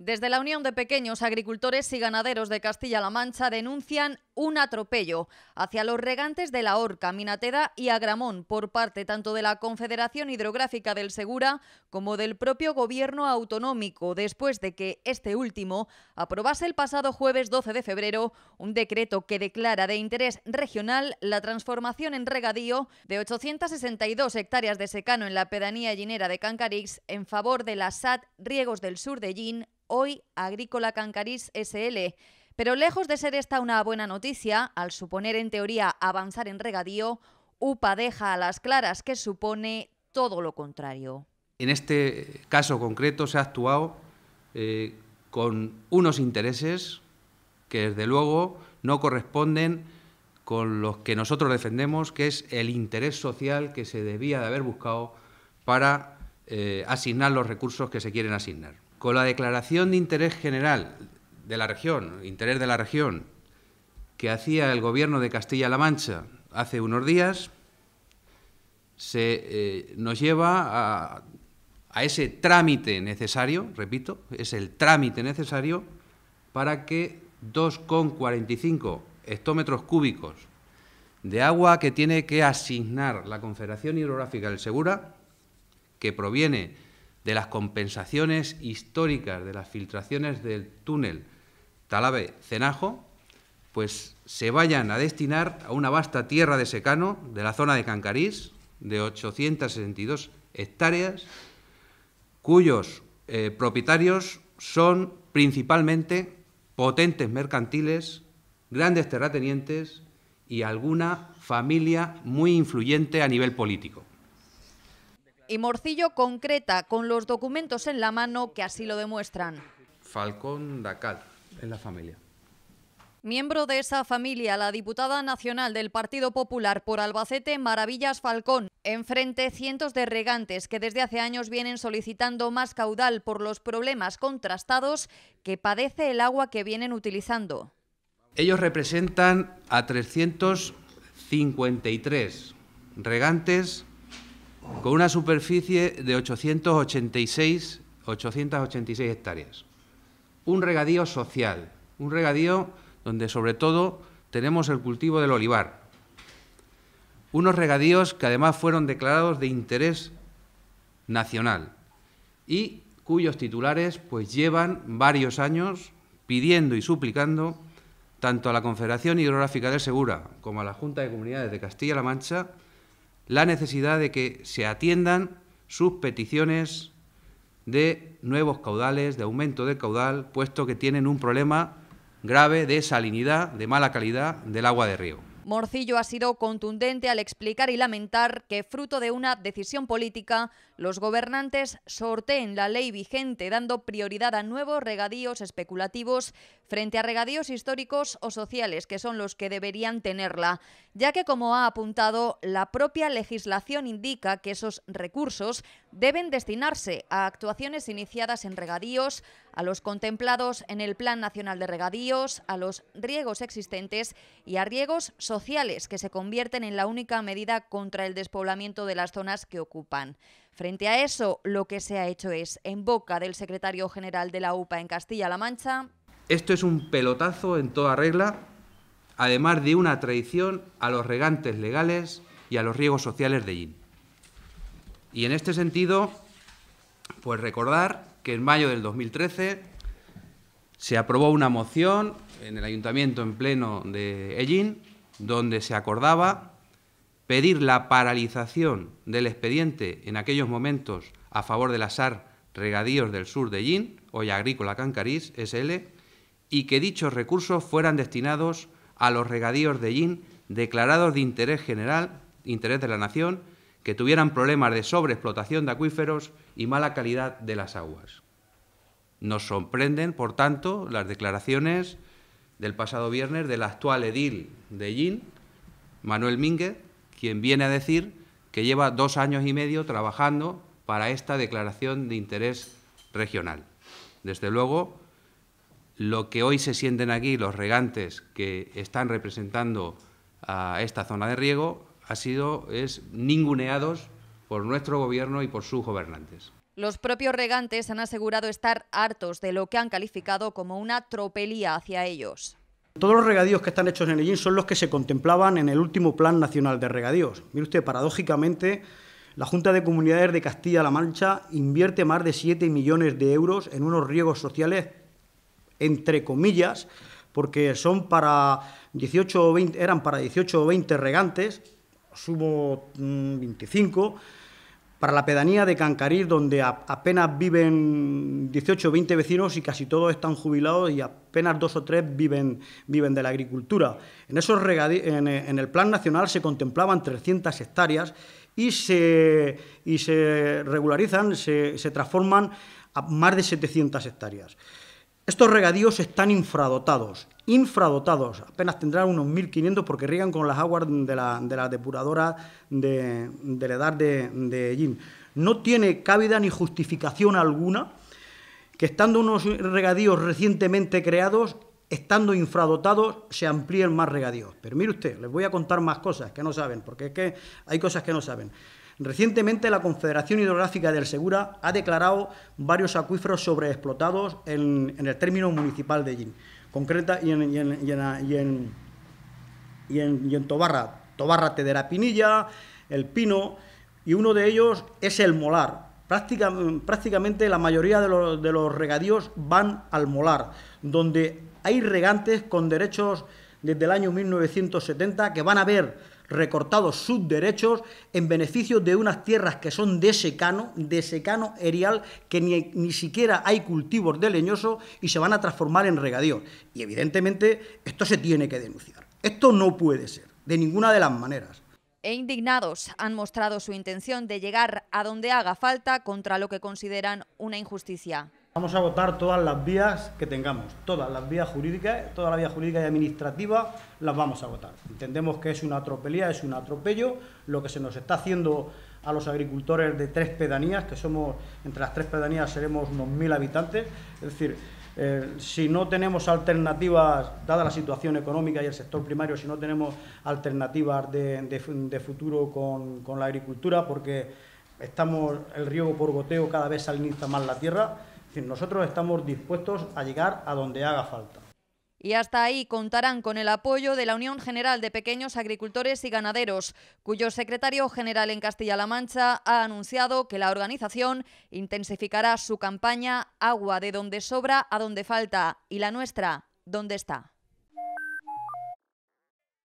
Desde la Unión de Pequeños Agricultores y Ganaderos de Castilla-La Mancha denuncian un atropello hacia los regantes de La Horca, Minateda y Agramón por parte tanto de la Confederación Hidrográfica del Segura como del propio Gobierno Autonómico, después de que este último aprobase el pasado jueves 12 de febrero un decreto que declara de interés regional la transformación en regadío de 862 hectáreas de secano en la pedanía llinera de Cancarix en favor de la SAT Riegos del Sur de Gin, hoy Agrícola Cancarix SL pero lejos de ser esta una buena noticia, al suponer en teoría avanzar en regadío, UPA deja a las claras que supone todo lo contrario. En este caso concreto se ha actuado eh, con unos intereses que desde luego no corresponden con los que nosotros defendemos, que es el interés social que se debía de haber buscado para eh, asignar los recursos que se quieren asignar. Con la declaración de interés general de la región, interés de la región, que hacía el gobierno de Castilla-La Mancha hace unos días, se, eh, nos lleva a, a ese trámite necesario, repito, es el trámite necesario para que 2,45 hectómetros cúbicos de agua que tiene que asignar la Confederación Hidrográfica del Segura, que proviene de las compensaciones históricas de las filtraciones del túnel talave Cenajo, pues se vayan a destinar a una vasta tierra de secano de la zona de Cancarís, de 862 hectáreas, cuyos eh, propietarios son principalmente potentes mercantiles, grandes terratenientes y alguna familia muy influyente a nivel político. Y Morcillo concreta con los documentos en la mano que así lo demuestran. Falcón Dacal, en la familia. Miembro de esa familia, la diputada nacional del Partido Popular por Albacete, Maravillas Falcón, enfrente cientos de regantes que desde hace años vienen solicitando más caudal por los problemas contrastados que padece el agua que vienen utilizando. Ellos representan a 353 regantes con una superficie de 886, 886 hectáreas un regadío social, un regadío donde sobre todo tenemos el cultivo del olivar. Unos regadíos que además fueron declarados de interés nacional y cuyos titulares pues llevan varios años pidiendo y suplicando tanto a la Confederación Hidrográfica del Segura como a la Junta de Comunidades de Castilla-La Mancha la necesidad de que se atiendan sus peticiones de nuevos caudales, de aumento de caudal, puesto que tienen un problema grave de salinidad, de mala calidad del agua de río. Morcillo ha sido contundente al explicar y lamentar que, fruto de una decisión política, los gobernantes sorteen la ley vigente dando prioridad a nuevos regadíos especulativos frente a regadíos históricos o sociales, que son los que deberían tenerla, ya que, como ha apuntado, la propia legislación indica que esos recursos deben destinarse a actuaciones iniciadas en regadíos, a los contemplados en el Plan Nacional de Regadíos, a los riegos existentes y a riegos sociales que se convierten en la única medida contra el despoblamiento de las zonas que ocupan. Frente a eso, lo que se ha hecho es, en boca del secretario general de la UPA en Castilla-La Mancha, esto es un pelotazo en toda regla, además de una traición a los regantes legales y a los riegos sociales de Yin. Y en este sentido, pues recordar que en mayo del 2013 se aprobó una moción en el ayuntamiento en pleno de Ellín donde se acordaba pedir la paralización del expediente en aquellos momentos a favor de la SAR Regadíos del Sur de Yin, hoy Agrícola Cancarís SL, y que dichos recursos fueran destinados a los regadíos de Yin declarados de interés general, interés de la nación, que tuvieran problemas de sobreexplotación de acuíferos y mala calidad de las aguas. Nos sorprenden, por tanto, las declaraciones del pasado viernes del actual edil de Yin, Manuel Mínguez, quien viene a decir que lleva dos años y medio trabajando para esta declaración de interés regional. Desde luego, lo que hoy se sienten aquí los regantes que están representando a esta zona de riego ha sido es ninguneados por nuestro gobierno y por sus gobernantes. Los propios regantes han asegurado estar hartos de lo que han calificado como una tropelía hacia ellos. Todos los regadíos que están hechos en Medellín son los que se contemplaban en el último Plan Nacional de Regadíos. Mire usted, paradójicamente, la Junta de Comunidades de Castilla-La Mancha invierte más de 7 millones de euros en unos riegos sociales, entre comillas, porque son para 18 o 20, eran para 18 o 20 regantes, sumo 25, mm, para la pedanía de Cancarir, donde apenas viven 18 o 20 vecinos y casi todos están jubilados y apenas dos o tres viven, viven de la agricultura. En, esos en, el Plan Nacional se contemplaban 300 hectáreas y se, y se regularizan, se, se transforman a más de 700 hectáreas. Estos regadíos están infradotados, infradotados, apenas tendrán unos 1.500 porque riegan con las aguas de la, depuradora de, la edad de, de Jim. No tiene cabida ni justificación alguna que estando unos regadíos recientemente creados, estando infradotados, se amplíen más regadíos. Pero mire usted, les voy a contar más cosas que no saben, porque es que hay cosas que no saben. Recientemente la Confederación Hidrográfica del Segura ha declarado varios acuíferos sobreexplotados en, el término municipal de Gin, concreta y en, y Tobarra, Tobarra pinilla El Pino, y uno de ellos es el Molar, prácticamente la mayoría de los, regadíos van al molar, donde hay regantes con derechos desde el año 1970 que van a ver recortados sus derechos en beneficio de unas tierras que son de secano, de secano erial, que ni, ni siquiera hay cultivos de leñoso y se van a transformar en regadío. Y evidentemente esto se tiene que denunciar. Esto no puede ser, de ninguna de las maneras e indignados han mostrado su intención de llegar a donde haga falta contra lo que consideran una injusticia. Vamos a agotar todas las vías que tengamos, todas las vías jurídicas, toda la vía jurídica y administrativas las vamos a agotar. Entendemos que es una atropelía, es un atropello lo que se nos está haciendo a los agricultores de tres pedanías, que somos, entre las tres pedanías seremos unos mil habitantes, es decir, eh, si no tenemos alternativas, dada la situación económica y el sector primario, si no tenemos alternativas de, futuro con, con la agricultura, porque estamos el riego por goteo cada vez saliniza más la tierra, nosotros estamos dispuestos a llegar a donde haga falta. Y hasta ahí contarán con el apoyo de la Unión General de Pequeños Agricultores y Ganaderos, cuyo secretario general en Castilla-La Mancha ha anunciado que la organización intensificará su campaña Agua de donde sobra a donde falta y la nuestra, donde está.